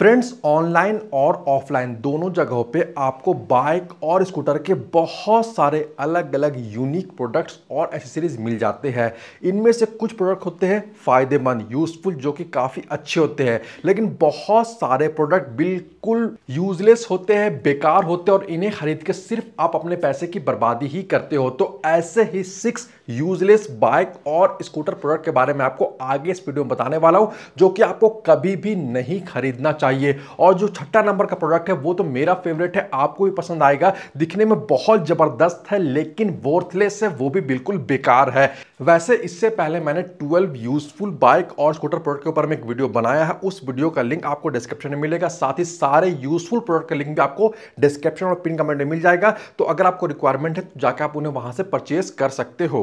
friends online और offline दोनों जगहों पे आपको बाइक और स्कूटर के बहुत सारे अलग अलग यूनिक प्रोडक्ट्स और एसेसरीज मिल जाते हैं इनमें से कुछ प्रोडक्ट होते हैं फ़ायदेमंद यूज़फुल जो कि काफ़ी अच्छे होते हैं लेकिन बहुत सारे प्रोडक्ट बिल्कुल यूजलेस होते हैं बेकार होते हैं और इन्हें खरीद के सिर्फ आप अपने पैसे की बर्बादी ही करते हो तो ऐसे ही सिक्स यूजलेस बाइक और स्कूटर प्रोडक्ट के बारे में आपको आगे इस वीडियो में बताने वाला हूँ जो कि आपको कभी भी नहीं खरीदना चाहिए और जो छठा नंबर का प्रोडक्ट है वो तो मेरा फेवरेट है आपको भी पसंद आएगा दिखने में बहुत ज़बरदस्त है लेकिन वोर्थलेस है वो भी बिल्कुल बेकार है वैसे इससे पहले मैंने 12 यूजफुल बाइक और स्कूटर प्रोडक्ट के ऊपर में एक वीडियो बनाया है उस वीडियो का लिंक आपको डिस्क्रिप्शन में मिलेगा साथ ही सारे यूजफुल प्रोडक्ट का लिंक भी आपको डिस्क्रिप्शन और पिन कमेंट में मिल जाएगा तो अगर आपको रिक्वायरमेंट है तो जाकर आप उन्हें वहाँ से परचेस कर सकते हो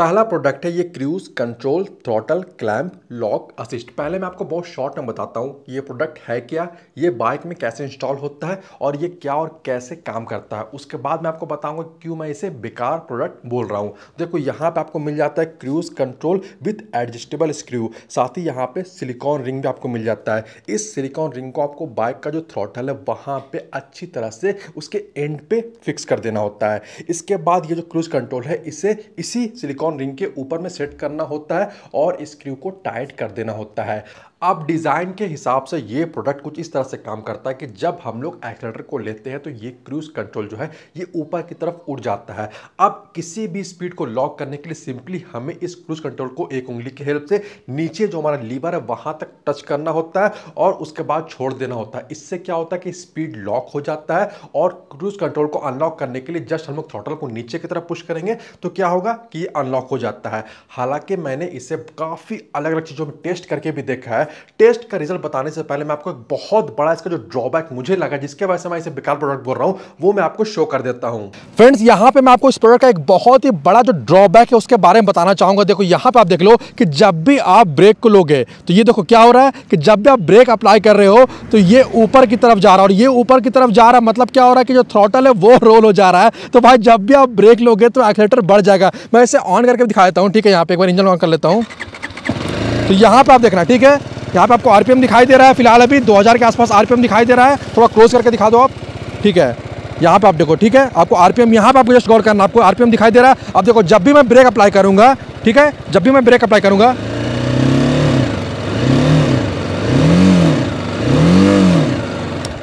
पहला प्रोडक्ट है ये cruise control throttle clamp lock assist पहले मैं आपको बहुत शॉर्ट में बताता हूँ ये प्रोडक्ट है क्या ये बाइक में कैसे इंस्टॉल होता है और ये क्या और कैसे काम करता है उसके बाद मैं आपको बताऊंगा क्यों मैं इसे बेकार प्रोडक्ट बोल रहा हूँ देखो यहाँ पर आपको मिल जाता है cruise control with adjustable screw साथ ही यहाँ पर सिलिकॉन रिंग भी आपको मिल जाता है इस सिलिकॉन रिंग को आपको बाइक का जो थ्रोटल है वहाँ पर अच्छी तरह से उसके एंड पे फिक्स कर देना होता है इसके बाद ये जो क्रूज कंट्रोल है इसे इसी सिलिकॉन सिलिकॉन रिंग के ऊपर में सेट करना होता है और इस स्क्रू को टाइट कर देना होता है अब डिज़ाइन के हिसाब से ये प्रोडक्ट कुछ इस तरह से काम करता है कि जब हम लोग एक्सलेटर को लेते हैं तो ये क्रूज कंट्रोल जो है ये ऊपर की तरफ उड़ जाता है अब किसी भी स्पीड को लॉक करने के लिए सिंपली हमें इस क्रूज कंट्रोल को एक उंगली की हेल्प से नीचे जो हमारा लीवर है वहाँ तक टच करना होता है और उसके बाद छोड़ देना होता है इससे क्या होता है कि स्पीड लॉक हो जाता है और क्रूज कंट्रोल को अनलॉक करने के लिए जस्ट हम लोग थ्रोटल को नीचे की तरफ पुश करेंगे तो क्या होगा कि ये अनलॉक हो जाता है हालाँकि मैंने इसे काफ़ी अलग अलग चीज़ों में टेस्ट करके भी देखा है टेस्ट का रिजल्ट बताने से पहले मैं आपको एक बहुत बड़ा इसका जो ड्रॉबैक मुझे लगा जिसके वजह से मैं इसे बेकार प्रोडक्ट बोल रहा हूँ वो मैं आपको शो कर देता हूँ फ्रेंड्स यहाँ पे मैं आपको इस प्रोडक्ट का एक बहुत ही बड़ा जो ड्रॉबैक है उसके बारे में बताना चाहूंगा देखो यहाँ पे आप देख लो कि जब भी आप ब्रेक को लोगे तो ये देखो क्या हो रहा है कि जब भी आप ब्रेक अप्लाई कर रहे हो तो ये ऊपर की तरफ जा रहा है और ये ऊपर की तरफ जा रहा है मतलब क्या हो रहा है कि जो थ्रोटल है वो रोल हो जा रहा है तो भाई जब भी आप ब्रेक लोगे तो एक्सलेटर बढ़ जाएगा मैं इसे ऑन करके दिखा देता हूँ ठीक है यहाँ पे एक बार इंजन ऑन कर लेता हूँ तो यहाँ पे आप देखना ठीक है यहाँ पे आपको आरपीएम दिखाई दे रहा है फिलहाल अभी 2000 के आसपास आरपीएम दिखाई दे रहा है थोड़ा क्लोज करके दिखा दो आप ठीक है यहाँ पे आप देखो ठीक है आपको आरपीएम यहाँ पे आपको जस्ट गौर करना आपको आरपीएम दिखाई दे रहा है आप देखो जब भी मैं ब्रेक अप्लाई करूँगा ठीक है जब भी मैं ब्रेक अप्लाई करूँगा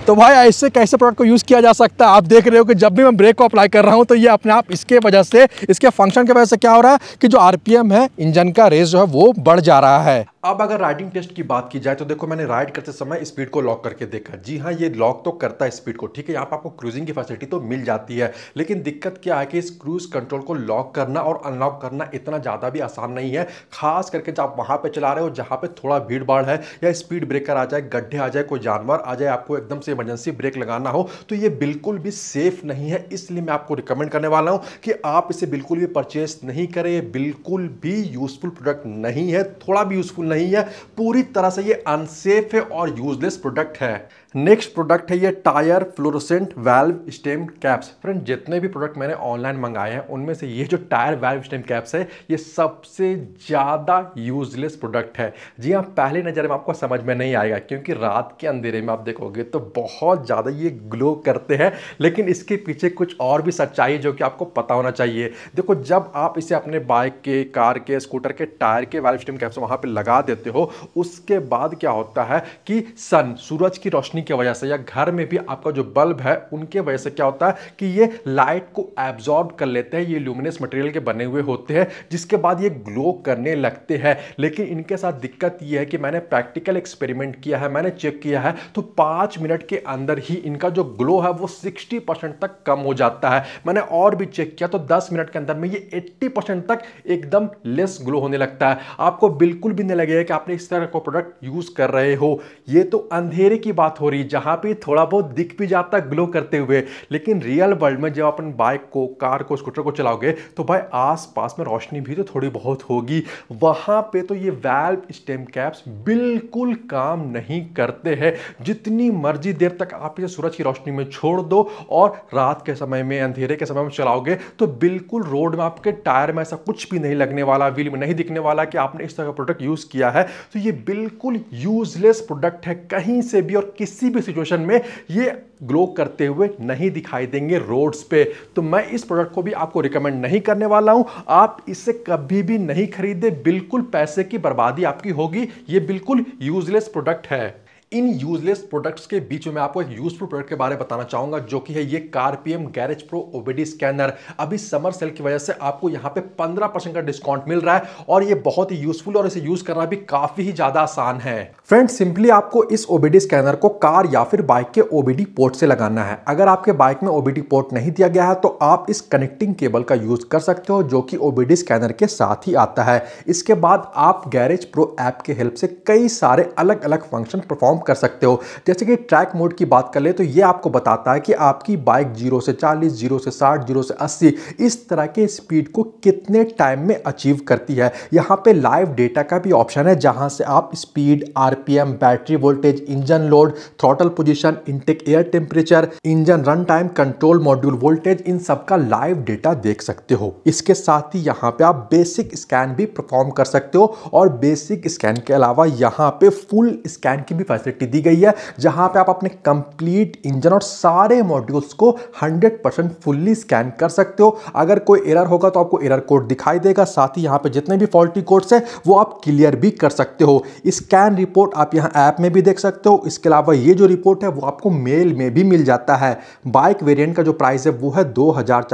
तो भाई ऐसे कैसे प्रोडक्ट को यूज़ किया जा सकता है आप देख रहे हो कि जब भी मैं ब्रेक को अप्लाई कर रहा हूँ तो ये अपने आप इसके वजह से इसके फंक्शन की वजह से क्या हो रहा है कि जो आर है इंजन का रेस जो है वो बढ़ जा रहा है अब अगर राइडिंग टेस्ट की बात की जाए तो देखो मैंने राइड करते समय स्पीड को लॉक करके देखा जी हाँ ये लॉक तो करता है स्पीड को ठीक है यहाँ पर आपको क्रूजिंग की फैसिलिटी तो मिल जाती है लेकिन दिक्कत क्या है कि इस क्रूज कंट्रोल को लॉक करना और अनलॉक करना इतना ज़्यादा भी आसान नहीं है खास करके जब आप वहाँ पर चला रहे हो जहाँ पर थोड़ा भीड़ भाड़ है या स्पीड ब्रेकर आ जाए गड्ढे आ जाए कोई जानवर आ जाए आपको एकदम से इमरजेंसी ब्रेक लगाना हो तो ये बिल्कुल भी सेफ नहीं है इसलिए मैं आपको रिकमेंड करने वाला हूँ कि आप इसे बिल्कुल भी परचेस नहीं करें ये बिल्कुल भी यूज़फुल प्रोडक्ट नहीं है थोड़ा भी यूज़फुल नहीं है पूरी तरह से ये अनसेफ है और यूजलेस प्रोडक्ट है नेक्स्ट प्रोडक्ट है ये tyre fluorescent valve stem caps friend जितने भी प्रोडक्ट मैंने ऑनलाइन मंगाए हैं उनमें से ये जो टायर वैल्व स्टेम कैप्स है ये सबसे ज़्यादा यूजलेस प्रोडक्ट है जी हाँ पहली नज़र में आपको समझ में नहीं आएगा क्योंकि रात के अंधेरे में आप देखोगे तो बहुत ज़्यादा ये ग्लो करते हैं लेकिन इसके पीछे कुछ और भी सच्चाई जो कि आपको पता होना चाहिए देखो जब आप इसे अपने बाइक के कार के स्कूटर के टायर के वैल्व स्टेम कैप्स वहाँ पर लगा देते हो उसके बाद क्या होता है कि सन सूरज की रोशनी रोशनी की वजह से या घर में भी आपका जो बल्ब है उनके वजह से क्या होता है कि ये लाइट को एब्जॉर्ब कर लेते हैं ये ल्यूमिनस मटेरियल के बने हुए होते हैं जिसके बाद ये ग्लो करने लगते हैं लेकिन इनके साथ दिक्कत ये है कि मैंने प्रैक्टिकल एक्सपेरिमेंट किया है मैंने चेक किया है तो पाँच मिनट के अंदर ही इनका जो ग्लो है वो सिक्सटी तक कम हो जाता है मैंने और भी चेक किया तो दस मिनट के अंदर में ये एट्टी तक एकदम लेस ग्लो होने लगता है आपको बिल्कुल भी नहीं लगेगा कि आपने इस तरह का प्रोडक्ट यूज़ कर रहे हो ये तो अंधेरे की बात हो हो जहाँ पे थोड़ा बहुत दिख भी जाता है ग्लो करते हुए लेकिन रियल वर्ल्ड में जब अपन बाइक को कार को स्कूटर को चलाओगे तो भाई आस पास में रोशनी भी तो थोड़ी बहुत होगी वहाँ पे तो ये वैल्व स्टेम कैप्स बिल्कुल काम नहीं करते हैं जितनी मर्जी देर तक आप इसे सूरज की रोशनी में छोड़ दो और रात के समय में अंधेरे के समय में चलाओगे तो बिल्कुल रोड में आपके टायर में ऐसा कुछ भी नहीं लगने वाला व्हील में नहीं दिखने वाला कि आपने इस तरह का प्रोडक्ट यूज़ किया है तो ये बिल्कुल यूजलेस प्रोडक्ट है कहीं से भी और किसी किसी भी सिचुएशन में ये ग्लो करते हुए नहीं दिखाई देंगे रोड्स पे तो मैं इस प्रोडक्ट को भी आपको रिकमेंड नहीं करने वाला हूं आप इसे कभी भी नहीं खरीदे बिल्कुल पैसे की बर्बादी आपकी होगी ये बिल्कुल यूजलेस प्रोडक्ट है इन यूजलेस प्रोडक्ट्स के बीच में आपको एक यूजफुल प्रोडक्ट के बारे में बताना चाहूंगा जो कि है ये CarPM garage pro OBD scanner अभी समर सेल की वजह से आपको यहाँ पे 15 परसेंट का डिस्काउंट मिल रहा है और ये बहुत ही यूजफुल और इसे यूज करना भी काफी ही ज्यादा आसान है फ्रेंड सिंपली आपको इस ओबीडी स्कैनर को कार या फिर बाइक के ओबीडी पोर्ट से लगाना है अगर आपके बाइक में ओबीडी पोर्ट नहीं दिया गया है तो आप इस कनेक्टिंग केबल का यूज कर सकते हो जो कि ओबीडी स्कैनर के साथ ही आता है इसके बाद आप गैरेज प्रो ऐप के हेल्प से कई सारे अलग अलग फंक्शन परफॉर्म परफॉर्म कर सकते हो जैसे कि ट्रैक मोड की बात कर ले तो ये आपको बताता है कि आपकी बाइक जीरो से चालीस जीरो से साठ जीरो से अस्सी इस तरह के स्पीड को कितने टाइम में अचीव करती है यहाँ पे लाइव डेटा का भी ऑप्शन है जहाँ से आप speed or battery voltage engine load throttle position intake air temperature engine run time control module voltage इन सब का लाइव डेटा देख सकते हो इसके साथ ही यहाँ पे आप बेसिक स्कैन भी परफॉर्म कर सकते हो और बेसिक स्कैन के अलावा यहाँ पे फुल स्कैन की भी फैसिलिटी फैसिलिटी दी गई है जहां पे आप अपने कंप्लीट इंजन और सारे मॉड्यूल्स को 100 परसेंट फुल्ली स्कैन कर सकते हो अगर कोई एरर होगा तो आपको एरर कोड दिखाई देगा साथ ही यहाँ पे जितने भी फॉल्टी कोड्स हैं वो आप क्लियर भी कर सकते हो स्कैन रिपोर्ट आप यहाँ ऐप में भी देख सकते हो इसके अलावा ये जो रिपोर्ट है वो आपको मेल में भी मिल जाता है बाइक वेरियंट का जो प्राइस है वो है दो हज़ार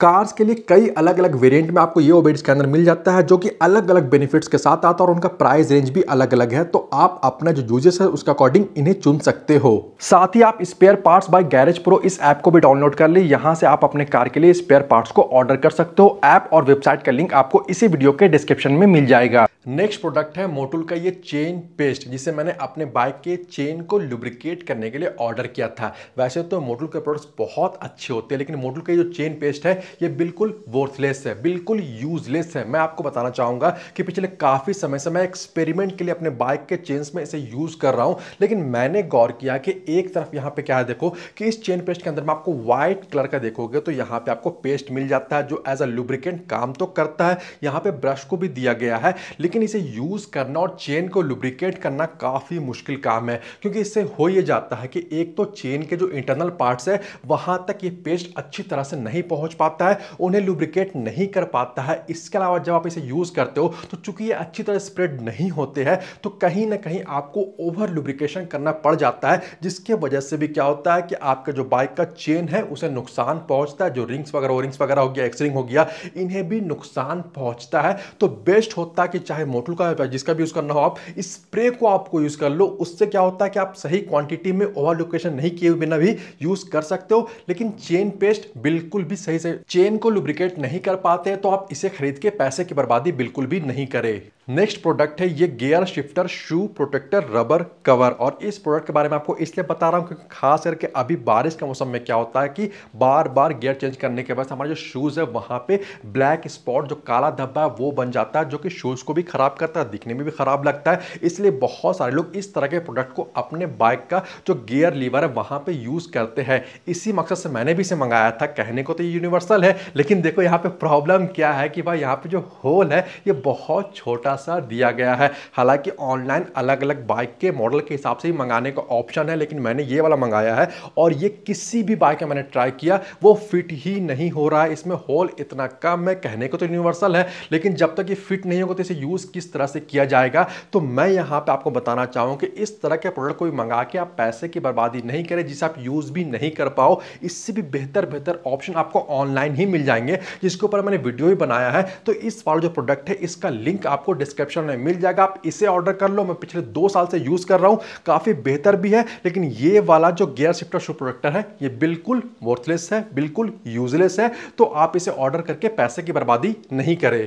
कार्स के लिए कई अलग अलग वेरिएंट में आपको ये ओबेड के अंदर मिल जाता है जो कि अलग अलग बेनिफिट्स के साथ आता है और उनका प्राइस रेंज भी अलग अलग है तो आप अपना जो यूजेस है उसके अकॉर्डिंग इन्हें चुन सकते हो साथ ही आप spare parts buy garage pro इस ऐप को भी डाउनलोड कर ले यहाँ से आप अपने कार के लिए स्पेयर पार्ट्स को ऑर्डर कर सकते हो ऐप और वेबसाइट का लिंक आपको इसी वीडियो के डिस्क्रिप्शन में मिल जाएगा नेक्स्ट प्रोडक्ट है मोटुल का ये चेन पेस्ट जिसे मैंने अपने बाइक के चेन को लुब्रिकेट करने के लिए ऑर्डर किया था वैसे तो मोटुल के प्रोडक्ट्स बहुत अच्छे होते हैं लेकिन मोटुल का जो चेन पेस्ट है ये बिल्कुल वर्थलेस है बिल्कुल यूजलेस है मैं आपको बताना चाहूंगा कि पिछले काफ़ी समय से मैं एक्सपेरिमेंट के लिए अपने बाइक के चेन्स में इसे यूज़ कर रहा हूं लेकिन मैंने गौर किया कि एक तरफ यहाँ पे क्या है देखो कि इस चेन पेस्ट के अंदर में आपको व्हाइट कलर का देखोगे तो यहां पे आपको पेस्ट मिल जाता है जो एज अ लुब्रिकेंट काम तो करता है यहां पे ब्रश को भी दिया गया है लेकिन इसे यूज़ करना और चेन को लुब्रिकेट करना काफ़ी मुश्किल काम है क्योंकि इससे हो ही जाता है कि एक तो चेन के जो इंटरनल पार्ट्स है वहां तक ये पेस्ट अच्छी तरह से नहीं पहुँच पाते सकता है उन्हें लुब्रिकेट नहीं कर पाता है इसके अलावा जब आप इसे यूज़ करते हो तो चूंकि ये अच्छी तरह स्प्रेड नहीं होते हैं तो कहीं ना कहीं आपको ओवर लुब्रिकेशन करना पड़ जाता है जिसके वजह से भी क्या होता है कि आपका जो बाइक का चेन है उसे नुकसान पहुंचता है जो रिंग्स वगैरह रिंग्स वगैरह हो गया एक्सरिंग हो गया इन्हें भी नुकसान पहुंचता है तो बेस्ट होता है कि चाहे मोटल का जिसका भी यूज़ करना हो आप स्प्रे को आपको यूज़ कर लो उससे क्या होता है कि आप सही क्वांटिटी में ओवर लुब्रिकेशन नहीं किए बिना भी यूज़ कर सकते हो लेकिन चेन पेस्ट बिल्कुल भी सही से चेन को लुब्रिकेट नहीं कर पाते तो आप इसे खरीद के पैसे की बर्बादी बिल्कुल भी नहीं करें नेक्स्ट प्रोडक्ट है ये gear shifter shoe protector rubber cover और इस प्रोडक्ट के बारे में आपको इसलिए बता रहा हूँ क्योंकि खास करके अभी बारिश के मौसम में क्या होता है कि बार बार गियर चेंज करने के बाद हमारे जो शूज़ है वहाँ पे ब्लैक स्पॉट जो काला धब्बा है वो बन जाता है जो कि शूज़ को भी ख़राब करता है दिखने में भी ख़राब लगता है इसलिए बहुत सारे लोग इस तरह के प्रोडक्ट को अपने बाइक का जो गियर लीवर है वहाँ पर यूज़ करते हैं इसी मकसद से मैंने भी इसे मंगाया था कहने को तो ये यूनिवर्सल है लेकिन देखो यहाँ पर प्रॉब्लम क्या है कि भाई यहाँ पर जो होल है ये बहुत छोटा सा दिया गया है हालांकि ऑनलाइन अलग अलग बाइक के मॉडल के हिसाब से ही मंगाने का ऑप्शन है लेकिन मैंने ये वाला मंगाया है और ये किसी भी बाइक का मैंने ट्राई किया वो फिट ही नहीं हो रहा है इसमें होल इतना कम है कहने को तो यूनिवर्सल है लेकिन जब तक ये फिट नहीं होगा तो इसे यूज़ किस तरह से किया जाएगा तो मैं यहाँ पर आपको बताना चाहूँ कि इस तरह के प्रोडक्ट को मंगा के आप पैसे की बर्बादी नहीं करें जिसे आप यूज़ भी नहीं कर पाओ इससे भी बेहतर बेहतर ऑप्शन आपको ऑनलाइन ही मिल जाएंगे जिसके ऊपर मैंने वीडियो भी बनाया है तो इस वाला जो प्रोडक्ट है इसका लिंक आपको डिस्क्रिप्शन में मिल जाएगा आप इसे ऑर्डर कर लो मैं पिछले दो साल से यूज़ कर रहा हूं काफ़ी बेहतर भी है लेकिन ये वाला जो गियर शिफ्टर शू प्रोडक्टर है ये बिल्कुल वर्थलेस है बिल्कुल यूजलेस है तो आप इसे ऑर्डर करके पैसे की बर्बादी नहीं करें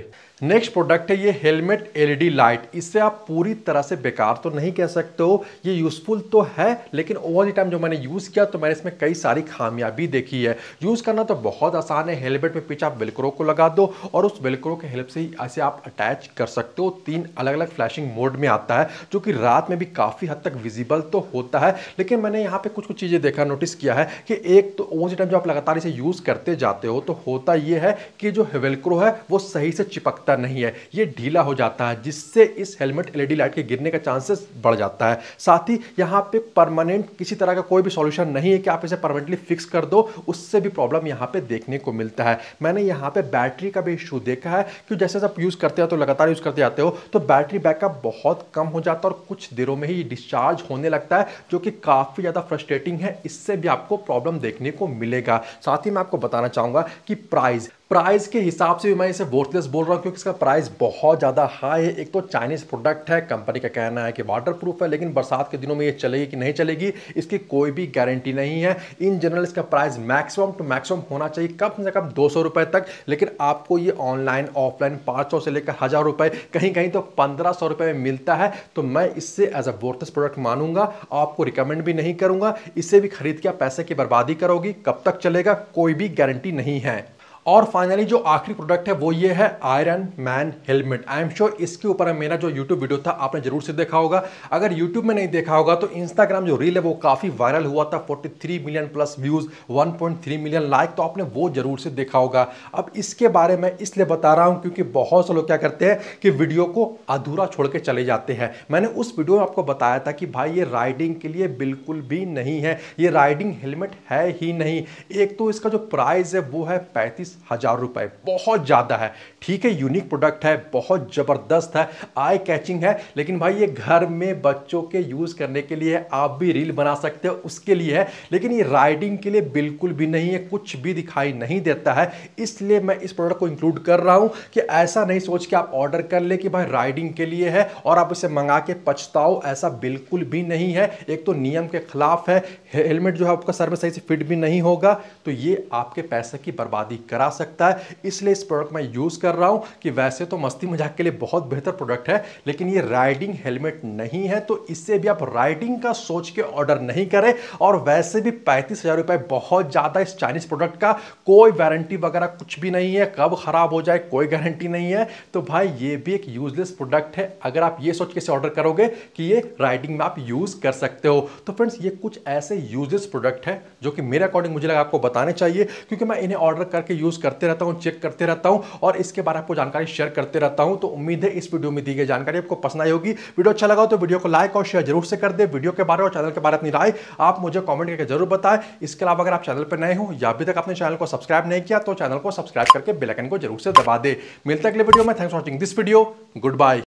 नेक्स्ट प्रोडक्ट है ये हेलमेट एलईडी लाइट इससे आप पूरी तरह से बेकार तो नहीं कह सकते हो ये यूज़फुल तो है लेकिन ओवर द टाइम जो मैंने यूज़ किया तो मैंने इसमें कई सारी खामियां भी देखी है यूज़ करना तो बहुत आसान है हेलमेट में पीछे आप वेलक्रो को लगा दो और उस वेलक्रो के हेल्प से ही ऐसे आप अटैच कर सकते हो दो तीन अलग अलग फ्लैशिंग मोड में आता है जो कि रात में भी काफ़ी हद तक विजिबल तो होता है लेकिन मैंने यहाँ पे कुछ कुछ चीज़ें देखा नोटिस किया है कि एक तो ओन टाइम जो आप लगातार इसे यूज़ करते जाते हो तो होता यह है कि जो हेवेलक्रो है वो सही से चिपकता नहीं है ये ढीला हो जाता है जिससे इस हेलमेट एलईडी लाइट के गिरने का चांसेस बढ़ जाता है साथ ही यहाँ पे परमानेंट किसी तरह का कोई भी सोल्यूशन नहीं है कि आप इसे परमानेंटली फिक्स कर दो उससे भी प्रॉब्लम यहाँ पे देखने को मिलता है मैंने यहाँ पे बैटरी का भी इशू देखा है कि जैसे आप यूज़ करते हो तो लगातार यूज़ करते जाते जाते हो तो बैटरी बैकअप बहुत कम हो जाता है और कुछ देरों में ही डिस्चार्ज होने लगता है जो कि काफ़ी ज़्यादा फ्रस्ट्रेटिंग है इससे भी आपको प्रॉब्लम देखने को मिलेगा साथ ही मैं आपको बताना चाहूँगा कि प्राइस प्राइस के हिसाब से भी मैं इसे वर्थलेस बोल रहा हूँ क्योंकि इसका प्राइस बहुत ज़्यादा हाई है एक तो चाइनीज़ प्रोडक्ट है कंपनी का कहना है कि वाटर प्रूफ है लेकिन बरसात के दिनों में ये चलेगी कि नहीं चलेगी इसकी कोई भी गारंटी नहीं है इन जनरल इसका प्राइस मैक्सिमम टू मैक्सिमम होना चाहिए कम से कम दो तक लेकिन आपको ये ऑनलाइन ऑफलाइन पाँच से लेकर हज़ार रुपये कहीं कहीं तो पंद्रह सौ में मिलता है तो मैं इससे एज अ वर्थलेस प्रोडक्ट मानूंगा आपको रिकमेंड भी नहीं करूँगा इसे भी खरीद के पैसे की बर्बादी करोगी कब तक चलेगा कोई भी गारंटी नहीं है और फाइनली जो आखिरी प्रोडक्ट है वो ये है Iron Man helmet I am sure इसके ऊपर मेरा जो यूट्यूब वीडियो था आपने जरूर से देखा होगा अगर यूट्यूब में नहीं देखा होगा तो इंस्टाग्राम जो रील है वो काफ़ी वायरल हुआ था 43 million plus views 1.3 million like तो आपने वो जरूर से देखा होगा अब इसके बारे में इसलिए बता रहा हूँ क्योंकि बहुत से लोग क्या करते हैं कि वीडियो को अधूरा छोड़ के चले जाते हैं मैंने उस वीडियो में आपको बताया था कि भाई ये राइडिंग के लिए बिल्कुल भी नहीं है ये राइडिंग हेलमेट है ही नहीं एक तो इसका जो प्राइस है वो है पैंतीस हज़ार रुपए बहुत ज़्यादा है ठीक है यूनिक प्रोडक्ट है बहुत ज़बरदस्त है आई कैचिंग है लेकिन भाई ये घर में बच्चों के यूज़ करने के लिए आप भी रील बना सकते हो उसके लिए है लेकिन ये राइडिंग के लिए बिल्कुल भी नहीं है कुछ भी दिखाई नहीं देता है इसलिए मैं इस प्रोडक्ट को इंक्लूड कर रहा हूं कि ऐसा नहीं सोच के आप ऑर्डर कर ले कि भाई राइडिंग के लिए है और आप इसे मंगा के पछताओ ऐसा बिल्कुल भी नहीं है एक तो नियम के खिलाफ है हेलमेट जो है आपका सर में सही से फिट भी नहीं होगा तो ये आपके पैसे की बर्बादी करा करा सकता है इसलिए इस प्रोडक्ट मैं यूज़ कर रहा हूँ कि वैसे तो मस्ती मजाक के लिए बहुत बेहतर प्रोडक्ट है लेकिन ये राइडिंग हेलमेट नहीं है तो इससे भी आप राइडिंग का सोच के ऑर्डर नहीं करें और वैसे भी पैंतीस हज़ार रुपए बहुत ज़्यादा इस चाइनीज़ प्रोडक्ट का कोई वारंटी वगैरह कुछ भी नहीं है कब ख़राब हो जाए कोई गारंटी नहीं है तो भाई ये भी एक यूजलेस प्रोडक्ट है अगर आप ये सोच के ऑर्डर करोगे कि ये राइडिंग में आप यूज़ कर सकते हो तो फ्रेंड्स ये कुछ ऐसे यूजलेस प्रोडक्ट है जो कि मेरे अकॉर्डिंग मुझे लगा आपको बताने चाहिए क्योंकि मैं इन्हें ऑर्डर करके यूज़ यूज़ करते रहता हूँ चेक करते रहता हूँ और इसके बारे में आपको जानकारी शेयर करते रहता हूँ तो उम्मीद है इस वीडियो में दी गई जानकारी आपको पसंद आई होगी वीडियो अच्छा लगा हो तो वीडियो को लाइक और शेयर जरूर से कर दे वीडियो के बारे में और चैनल के बारे में अपनी राय आप मुझे कॉमेंट करके जरूर बताएं इसके अलावा अगर आप चैनल पर नए हो या अभी तक आपने चैनल को सब्सक्राइब नहीं किया तो चैनल को सब्सक्राइब करके बेलकन को जरूर से दबा दे मिलते अगले वीडियो में thanks watching this video good bye